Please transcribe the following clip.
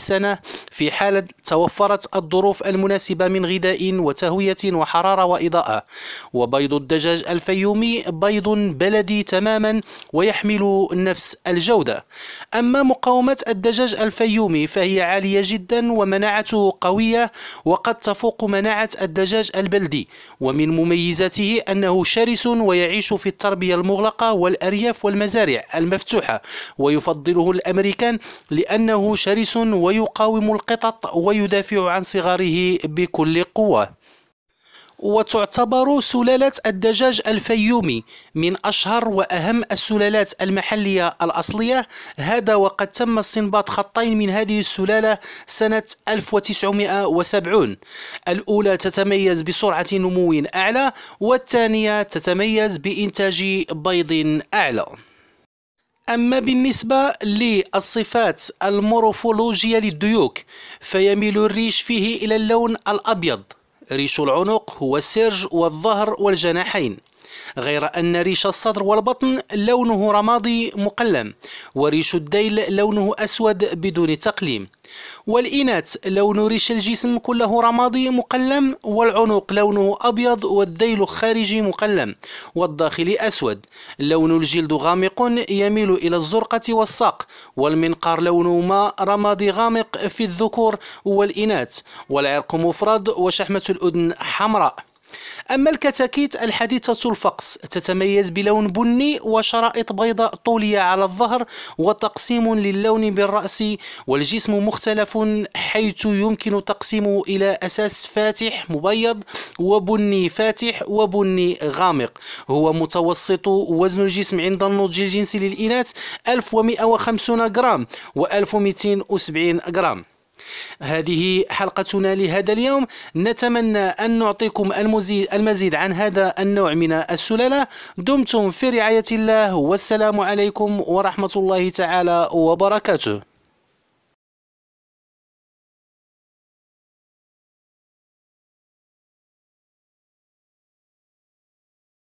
سنة في حالة توفرت الظروف المناسبة من غذاء وتهوية وحرارة وإضاءة وبيض الدجاج الفيومي بيض بلدي تماما ويحمل نفس الجودة أما مقاومة الدجاج الفيومي فهي عالية جدا ومناعته قوية وقد تفوق مناعة الدجاج البلدي ومن مميزاته أنه شرس ويعيش في التربية المغلقة والأرياف والمزارع المفتوحة ويفضله الأمريكان لأنه شرس و ويقاوم القطط ويدافع عن صغاره بكل قوة وتعتبر سلالة الدجاج الفيومي من أشهر وأهم السلالات المحلية الأصلية هذا وقد تم استنباط خطين من هذه السلالة سنة 1970 الأولى تتميز بسرعة نمو أعلى والثانية تتميز بإنتاج بيض أعلى أما بالنسبة للصفات المورفولوجية للديوك فيميل الريش فيه إلى اللون الأبيض ريش العنق هو السرج والظهر والجناحين غير أن ريش الصدر والبطن لونه رمادي مقلم وريش الديل لونه أسود بدون تقليم والإناث لون ريش الجسم كله رمادي مقلم والعنق لونه أبيض والذيل الخارجي مقلم والداخلي أسود لون الجلد غامق يميل إلى الزرقة والساق والمنقار لونه ما رمادي غامق في الذكور والإناث والعرق مفرد وشحمة الأذن حمراء أما الكتاكيت الحديثة الفقس تتميز بلون بني وشرائط بيضاء طولية على الظهر وتقسيم للون بالرأس والجسم مختلف حيث يمكن تقسيمه إلى أساس فاتح مبيض وبني فاتح وبني غامق هو متوسط وزن الجسم عند النضج الجنسي للإناث 1150 غرام و 1270 جرام هذه حلقتنا لهذا اليوم نتمنى أن نعطيكم المزيد عن هذا النوع من السلالة دمتم في رعاية الله والسلام عليكم ورحمة الله تعالى وبركاته